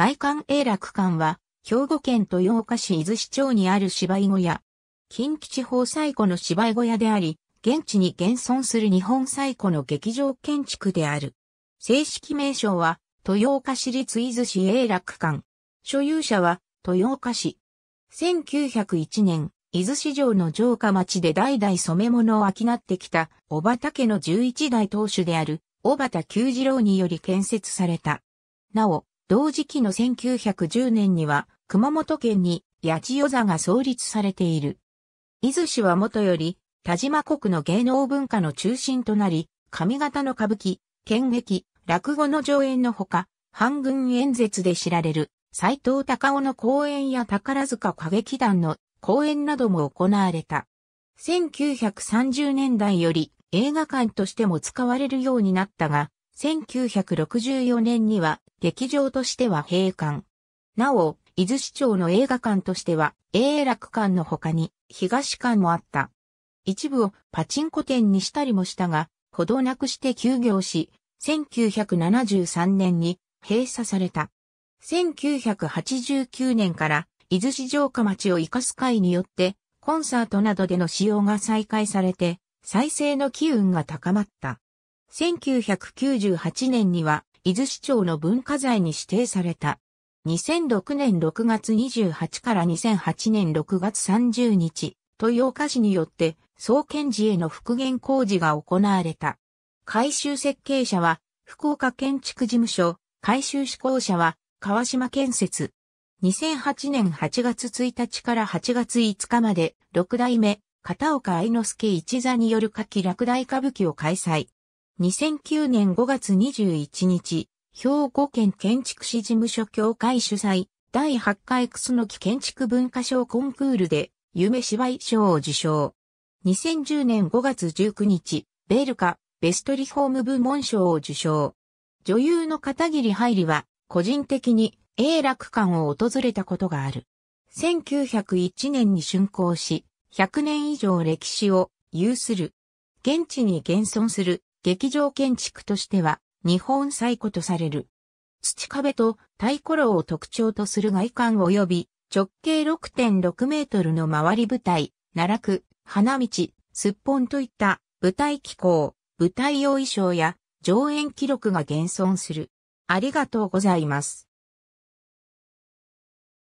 外観永楽館は、兵庫県豊岡市伊豆市町にある芝居小屋。近畿地方最古の芝居小屋であり、現地に現存する日本最古の劇場建築である。正式名称は、豊岡市立伊豆市永楽館。所有者は、豊岡市。1901年、伊豆市場の城下町で代々染め物を商ってきた、小畑家の11代当主である、小畑久次郎により建設された。なお、同時期の1910年には、熊本県に八千代座が創立されている。伊豆市はもとより、田島国の芸能文化の中心となり、上方の歌舞伎、剣劇、落語の上演のほか、反軍演説で知られる、斎藤隆夫の公演や宝塚歌劇団の公演なども行われた。1930年代より映画館としても使われるようになったが、1964年には劇場としては閉館。なお、伊豆市長の映画館としては、永楽館の他に東館もあった。一部をパチンコ店にしたりもしたが、ほどなくして休業し、1973年に閉鎖された。1989年から伊豆市城下町を生かす会によって、コンサートなどでの使用が再開されて、再生の機運が高まった。1998年には伊豆市長の文化財に指定された。2006年6月28から2008年6月30日、豊岡市によって創建時への復元工事が行われた。改修設計者は福岡建築事務所、改修施工者は川島建設。2008年8月1日から8月5日まで、六代目、片岡愛之助一座による夏季落第歌舞伎を開催。2009年5月21日、兵庫県建築士事務所協会主催、第8回楠木建築文化賞コンクールで、夢芝居賞を受賞。2010年5月19日、ベルカ、ベストリフォーム部門賞を受賞。女優の片桐入りは、個人的に永楽館を訪れたことがある。1901年に竣工し、100年以上歴史を有する。現地に現存する劇場建築としては日本最古とされる。土壁と太鼓楼を特徴とする外観及び直径6.6メートルの周り舞台、奈落、花道、すっぽんといった舞台機構、舞台用衣装や上演記録が現存する。ありがとうございます。